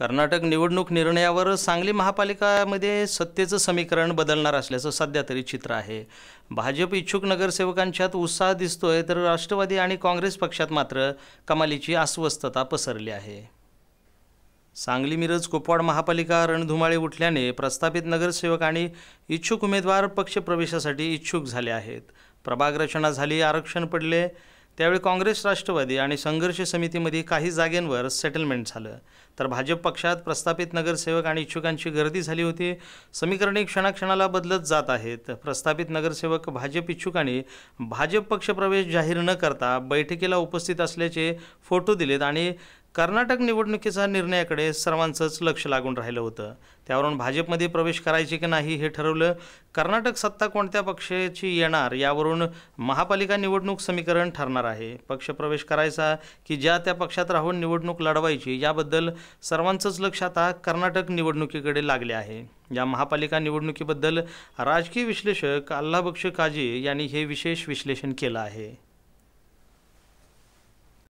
कर्नाटक निवडणूक निर्णयावर सांगली महापालिकामध्ये सत्तेचं समीकरण बदलणार असल्याचं सध्या तरी चित्र आहे भाजप इच्छुक नगरसेवकांच्यात उत्साह दिसतोय तर राष्ट्रवादी आणि काँग्रेस पक्षात मात्र कमालीची अस्वस्थता पसरली आहे सांगली मिरज कुपवाड महापालिका रणधुमाळे उठल्याने प्रस्थापित नगरसेवक आणि इच्छुक उमेदवार पक्षप्रवेशासाठी इच्छुक झाले आहेत प्रभाग रचना झाली आरक्षण पडले त्यावेळी काँग्रेस राष्ट्रवादी आणि संघर्ष समितीमध्ये काही जागेंवर सेटलमेंट झालं तर भाजप पक्षात प्रस्थापित नगरसेवक आणि इच्छुकांची गर्दी झाली होती समीकरणे क्षणाक्षणाला बदलत जात आहेत प्रस्थापित नगरसेवक भाजप इच्छुकांनी भाजप पक्षप्रवेश जाहीर न करता बैठकीला उपस्थित असल्याचे फोटो दिलेत आणि कर्नाटक निवडणुकीचा निर्णयाकडे सर्वांचंच लक्ष लागून राहिलं होतं त्यावरून भाजपमध्ये प्रवेश करायचे की नाही हे ठरवलं कर्नाटक सत्ता कोणत्या पक्षाची येणार यावरून महापालिका निवडणूक समीकरण ठरणार आहे पक्ष प्रवेश करायचा की ज्या त्या पक्षात राहून निवडणूक लढवायची याबद्दल सर्वांचंच लक्ष आता कर्नाटक निवडणुकीकडे लागले आहे या महापालिका निवडणुकीबद्दल राजकीय विश्लेषक अल्लाबक्ष काजी यांनी हे विशेष विश्लेषण केलं आहे